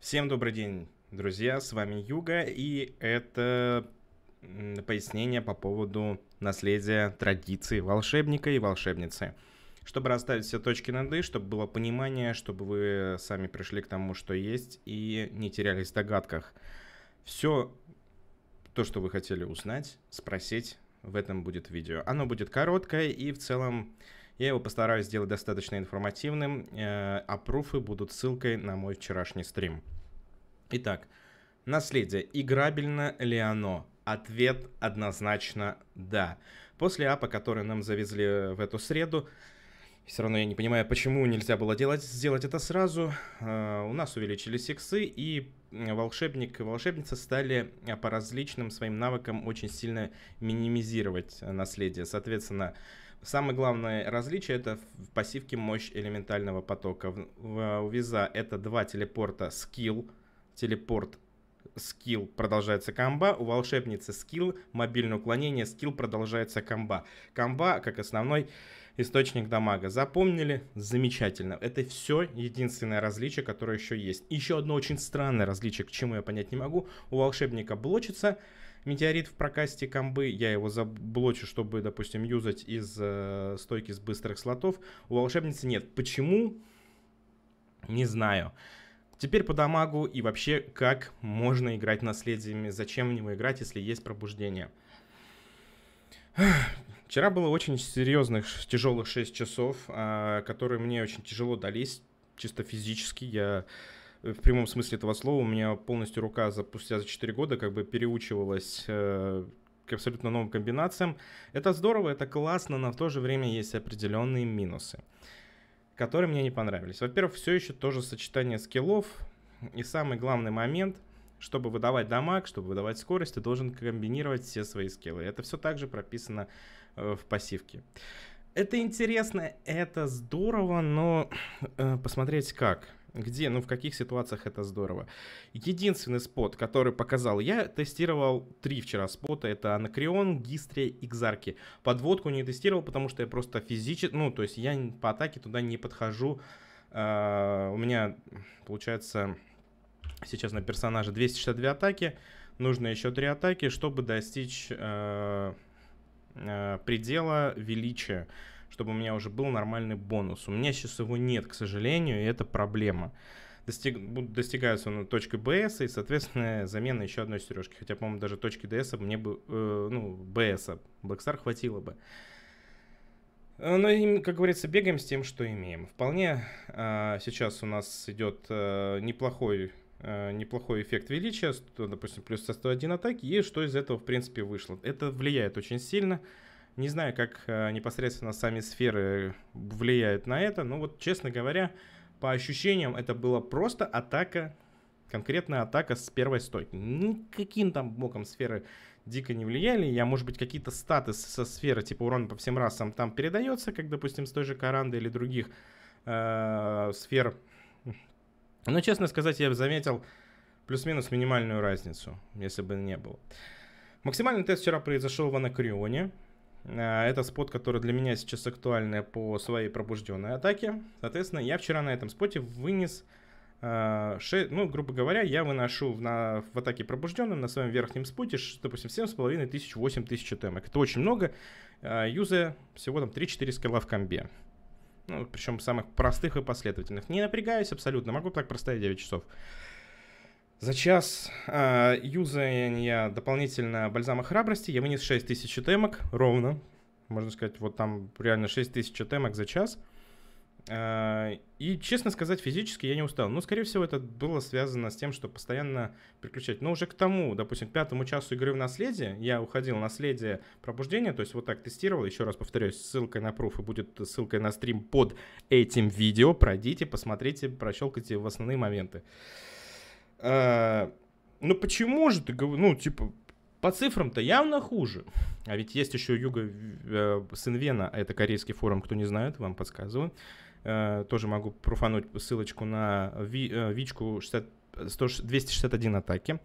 Всем добрый день, друзья, с вами Юга, и это пояснение по поводу наследия традиции волшебника и волшебницы. Чтобы расставить все точки над «и», чтобы было понимание, чтобы вы сами пришли к тому, что есть, и не терялись в догадках. Все то, что вы хотели узнать, спросить, в этом будет видео. Оно будет короткое и в целом я его постараюсь сделать достаточно информативным, э, а пруфы будут ссылкой на мой вчерашний стрим. Итак, наследие. Играбельно ли оно? Ответ однозначно да. После апа, который нам завезли в эту среду, все равно я не понимаю, почему нельзя было делать, сделать это сразу. Э, у нас увеличились иксы, и волшебник и волшебница стали э, по различным своим навыкам очень сильно минимизировать наследие. Соответственно, Самое главное различие это в пассивке мощь элементального потока. В, в, э, у виза это два телепорта скилл, телепорт скилл продолжается комба, у волшебницы скилл, мобильное уклонение, скилл продолжается комба. Комба как основной источник дамага. Запомнили? Замечательно. Это все единственное различие, которое еще есть. Еще одно очень странное различие, к чему я понять не могу. У волшебника блочится, Метеорит в прокасте комбы, я его заблочу, чтобы, допустим, юзать из э, стойки с быстрых слотов. У волшебницы нет. Почему? Не знаю. Теперь по дамагу и вообще, как можно играть наследиями, зачем в него играть, если есть пробуждение. Вчера было очень серьезных, тяжелых 6 часов, а, которые мне очень тяжело дались, чисто физически. Я Э, в прямом смысле этого слова, у меня полностью рука за спустя за 4 года как бы переучивалась э, к абсолютно новым комбинациям. Это здорово, это классно, но в то же время есть определенные минусы, которые мне не понравились. Во-первых, все еще тоже сочетание скиллов, и самый главный момент — чтобы выдавать дамаг, чтобы выдавать скорость, ты должен комбинировать все свои скиллы. Это все также прописано э, в пассивке. Это интересно, это здорово, но э, посмотреть как где, ну, в каких ситуациях это здорово. Единственный спот, который показал, я тестировал три вчера спота, это Анакрион, Гистрия, и Кзарки. Подводку не тестировал, потому что я просто физически, ну, то есть я по атаке туда не подхожу. А, у меня, получается, сейчас на персонаже 262 атаки, нужно еще три атаки, чтобы достичь э, э, предела величия чтобы у меня уже был нормальный бонус. У меня сейчас его нет, к сожалению, и это проблема. Достиг, достигаются он точкой БС и, соответственно, замена еще одной сережки. Хотя, по-моему, даже точки ДС мне бы, э, ну, БС, Blackstar хватило бы. Э, но, как говорится, бегаем с тем, что имеем. Вполне э, сейчас у нас идет э, неплохой э, неплохой эффект величия, допустим, плюс 101 атаки, и что из этого, в принципе, вышло. Это влияет очень сильно. Не знаю, как э, непосредственно сами сферы влияют на это, но вот, честно говоря, по ощущениям это была просто атака, конкретная атака с первой стойки. Никаким там боком сферы дико не влияли. Я, может быть, какие-то статы со сферы, типа урон по всем расам там передается, как, допустим, с той же Каранды или других э, сфер. Но, честно сказать, я заметил плюс-минус минимальную разницу, если бы не было. Максимальный тест вчера произошел в Анакрионе. А, это спот, который для меня сейчас актуальный по своей пробужденной атаке. Соответственно, я вчера на этом споте вынес... А, ну, грубо говоря, я выношу в, на, в атаке пробужденном на своем верхнем споте, допустим, 7,5 тысяч, 8 тысяч темок. Это очень много, а, юзая всего там 3-4 скилла в комбе. Ну, причем самых простых и последовательных. Не напрягаюсь абсолютно, могу так простоять 9 часов. За час э, юзания дополнительно бальзама храбрости я вынес 6000 темок ровно. Можно сказать, вот там реально 6000 темок за час. Э, и, честно сказать, физически я не устал. Но, ну, скорее всего, это было связано с тем, что постоянно переключать. Но уже к тому, допустим, к пятому часу игры в наследие, я уходил в наследие пробуждения, то есть вот так тестировал. Еще раз повторюсь, ссылка на пруф и будет ссылка на стрим под этим видео. Пройдите, посмотрите, прощелкайте в основные моменты. А, ну почему же ты говоришь, ну типа по цифрам-то явно хуже. А ведь есть еще Юга э, Синвена, это корейский форум, кто не знает, вам подсказываю. Э, тоже могу профануть ссылочку на ви, э, Вичку 60, 100, 261 атаки. Но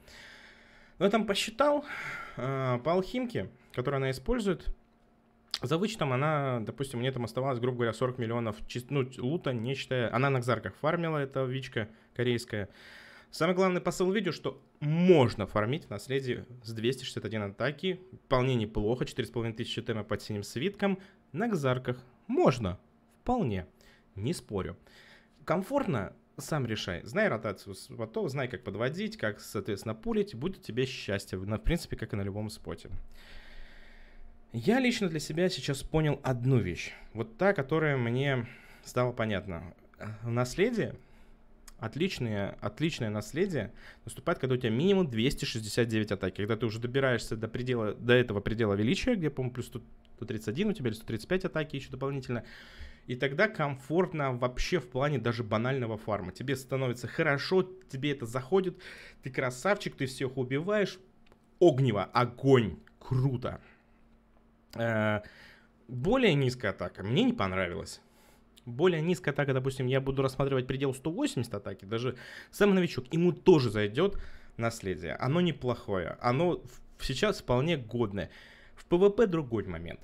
ну, я там посчитал э, по алхимке, которую она использует, за вычетом она, допустим, мне там оставалось, грубо говоря, 40 миллионов чист, ну, лута, не считая... Она на Кзарках фармила, эта Вичка корейская. Самый главный посыл видео, что можно фармить в наследии с 261 атаки, вполне неплохо, 4500 тема под синим свитком, на гзарках. Можно, вполне, не спорю. Комфортно, сам решай. Знай ротацию спотов, знай, как подводить, как, соответственно, пулить, будет тебе счастье, в принципе, как и на любом споте. Я лично для себя сейчас понял одну вещь, вот та, которая мне стала понятна. В наследии отличное, отличное наследие наступает, когда у тебя минимум 269 атаки, когда ты уже добираешься до предела, до этого предела величия, где, по-моему, плюс 131 у тебя или 135 атаки еще дополнительно. И тогда комфортно вообще в плане даже банального фарма. Тебе становится хорошо, тебе это заходит, ты красавчик, ты всех убиваешь. Огнево, огонь, круто. Э, более низкая атака мне не понравилась более низкая атака, допустим, я буду рассматривать предел 180 атаки, даже самый новичок, ему тоже зайдет наследие. Оно неплохое, оно сейчас вполне годное. В ПВП другой момент.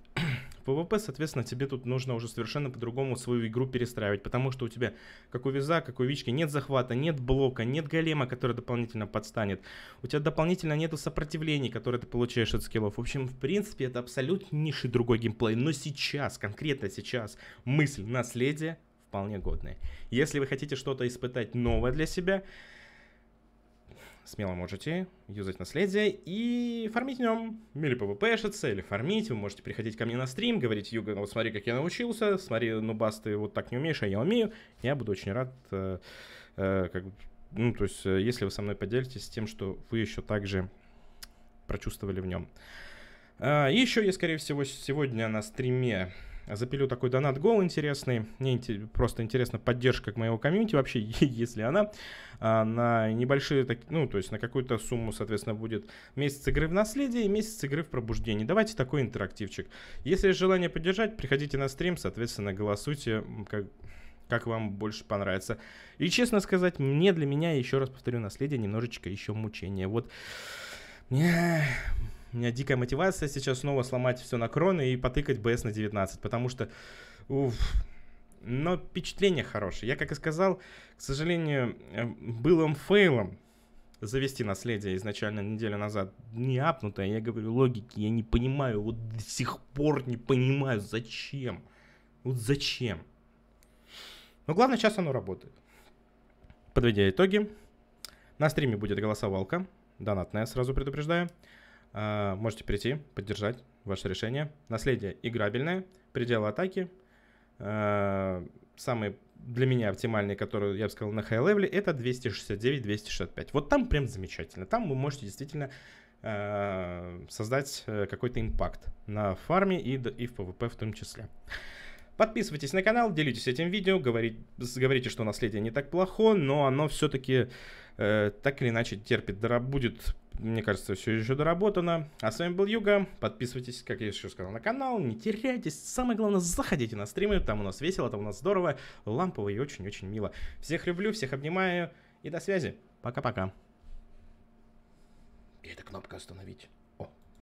PvP, соответственно, тебе тут нужно уже совершенно по-другому свою игру перестраивать, потому что у тебя, как у Виза, как у Вички, нет захвата, нет блока, нет голема, который дополнительно подстанет, у тебя дополнительно нету сопротивлений, которые ты получаешь от скиллов. В общем, в принципе, это абсолютно низший другой геймплей, но сейчас, конкретно сейчас, мысль наследия вполне годная. Если вы хотите что-то испытать новое для себя, смело можете юзать наследие и фармить в нем. Ну, или пвпшиться, или фармить. Вы можете приходить ко мне на стрим, говорить, Юга, ну вот смотри, как я научился, смотри, ну бас, ты вот так не умеешь, а я умею. Я буду очень рад, э, э, как, ну то есть, э, если вы со мной поделитесь тем, что вы еще также прочувствовали в нем. Э, а, еще я, скорее всего, сегодня на стриме запилю такой донат гол интересный. Мне просто интересно поддержка к моего комьюнити вообще, если она, а, на небольшие, ну, то есть на какую-то сумму, соответственно, будет месяц игры в наследие и месяц игры в пробуждение. Давайте такой интерактивчик. Если есть желание поддержать, приходите на стрим, соответственно, голосуйте, как, как вам больше понравится. И, честно сказать, мне для меня, еще раз повторю, наследие немножечко еще мучение. Вот мне у меня дикая мотивация сейчас снова сломать все на кроны и потыкать БС на 19, потому что... Уф, но впечатление хорошее. Я, как и сказал, к сожалению, э, былым фейлом завести наследие изначально неделю назад не апнутое. Я говорю, логики я не понимаю, вот до сих пор не понимаю, зачем. Вот зачем. Но главное, сейчас оно работает. Подведя итоги, на стриме будет голосовалка, донатная, сразу предупреждаю. А, можете прийти, поддержать ваше решение. Наследие играбельное, пределы атаки. А, Самые для меня оптимальные, которые я бы сказал на хай-левеле, это 269-265. Вот там прям замечательно. Там вы можете действительно а, создать э, какой-то импакт на фарме и, и в PvP в том числе. Подписывайтесь на канал, делитесь этим видео, говорите, говорите что наследие не так плохо, но оно все-таки э, так или иначе терпит. Да, будет мне кажется, все еще доработано. А с вами был Юга. Подписывайтесь, как я еще сказал, на канал. Не теряйтесь. Самое главное, заходите на стримы. Там у нас весело, там у нас здорово, лампово и очень-очень мило. Всех люблю, всех обнимаю. И до связи. Пока-пока. И эта кнопка остановить.